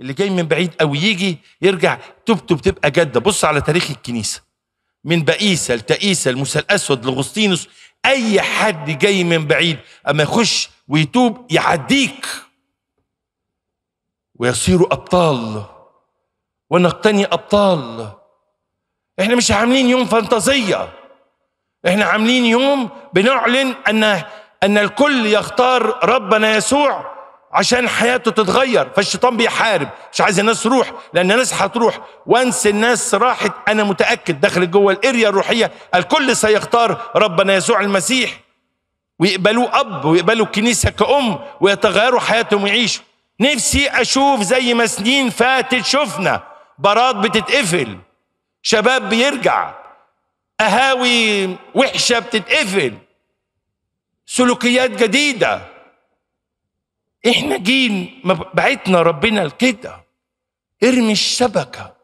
اللي جاي من بعيد او يجي يرجع توبته بتبقى جاده بص على تاريخ الكنيسه من بقيسه لتقيسه لموسى الاسود لغسطينوس اي حد جاي من بعيد اما يخش ويتوب يعديك ويصيروا ابطال ونقتني ابطال احنا مش عاملين يوم فانتازيه احنا عاملين يوم بنعلن ان ان الكل يختار ربنا يسوع عشان حياته تتغير فالشيطان بيحارب مش عايز الناس تروح لان الناس هتروح وانس الناس راحت انا متاكد دخلت جوه الاريا الروحيه الكل سيختار ربنا يسوع المسيح ويقبلوه اب ويقبلوا الكنيسه كأم ويتغيروا حياتهم ويعيشوا نفسي اشوف زي ما سنين فاتت شفنا براد بتتقفل شباب بيرجع اهاوي وحشه بتتقفل سلوكيات جديده احنا جيل بعتنا ربنا لكده ارمي الشبكه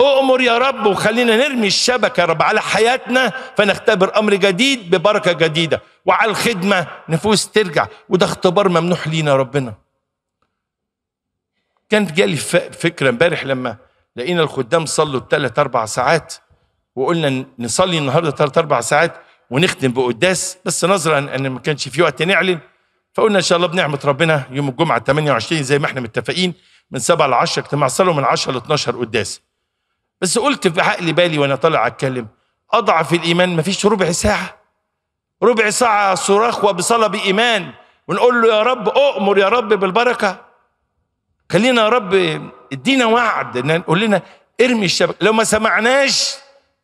اؤمر يا رب وخلينا نرمي الشبكه يا رب على حياتنا فنختبر امر جديد ببركه جديده وعلى الخدمه نفوس ترجع وده اختبار ممنوح لينا ربنا كانت جالي فكره امبارح لما لقينا الخدام صلوا الثلاث اربع ساعات وقلنا نصلي النهارده ثلاث اربع ساعات ونختم بقداس بس نظرا ان ما كانش في وقت نعلن فقلنا ان شاء الله بنعمه ربنا يوم الجمعه 28 زي ما احنا متفقين من 7 ل 10 اجتماع صلاه ومن 10 ل 12 قداس بس قلت في عقلي بالي وانا طالع اتكلم اضعف الايمان ما فيش ربع ساعه ربع ساعه صراخ وبصلاه بايمان ونقول له يا رب اؤمر يا رب بالبركه خلينا يا رب ادينا وعد ان نقول لنا ارمي الشبكه لو ما سمعناش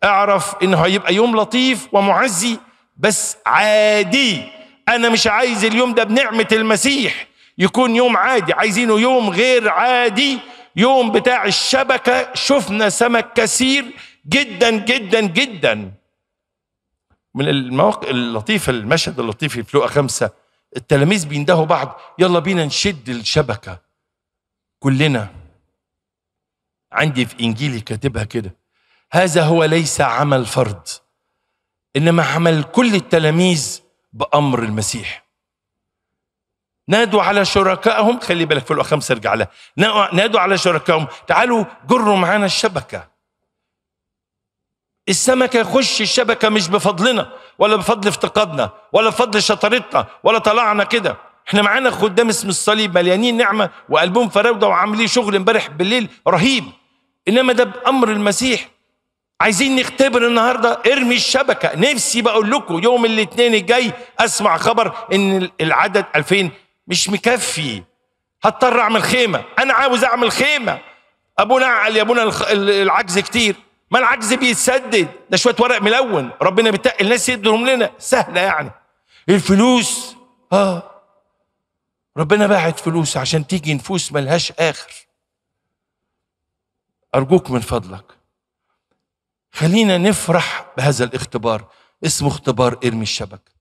اعرف انه هيبقى يوم لطيف ومعزي بس عادي انا مش عايز اليوم ده بنعمه المسيح يكون يوم عادي عايزينه يوم غير عادي يوم بتاع الشبكه شفنا سمك كثير جدا جدا جدا من المواقف اللطيفه المشهد اللطيف في لوقا خمسه التلاميذ بيندهوا بعض يلا بينا نشد الشبكه كلنا عندي في انجيلي كاتبها كده هذا هو ليس عمل فرد انما عمل كل التلاميذ بأمر المسيح نادوا على شركائهم خلي بالك في خمسة ارجع لها نادوا على شركائهم تعالوا جروا معانا الشبكة السمكة يخش الشبكة مش بفضلنا ولا بفضل افتقادنا ولا بفضل شطارتنا ولا طلعنا كده احنا معانا خدام اسم الصليب مليانين نعمة وقلبهم فراودة وعاملين شغل امبارح بالليل رهيب انما ده بأمر المسيح عايزين نختبر النهارده ارمي الشبكه نفسي بقول لكم يوم الاثنين الجاي اسمع خبر ان العدد 2000 مش مكفي هضطر اعمل خيمه انا عاوز اعمل خيمه ابونا عقل يا ابونا العجز كتير ما العجز بيتسدد ده شويه ورق ملون ربنا بيتقل الناس يدهم لنا سهله يعني الفلوس اه ربنا باعت فلوس عشان تيجي نفوس ملهاش اخر ارجوك من فضلك خلينا نفرح بهذا الاختبار اسمه اختبار ارمي الشبكه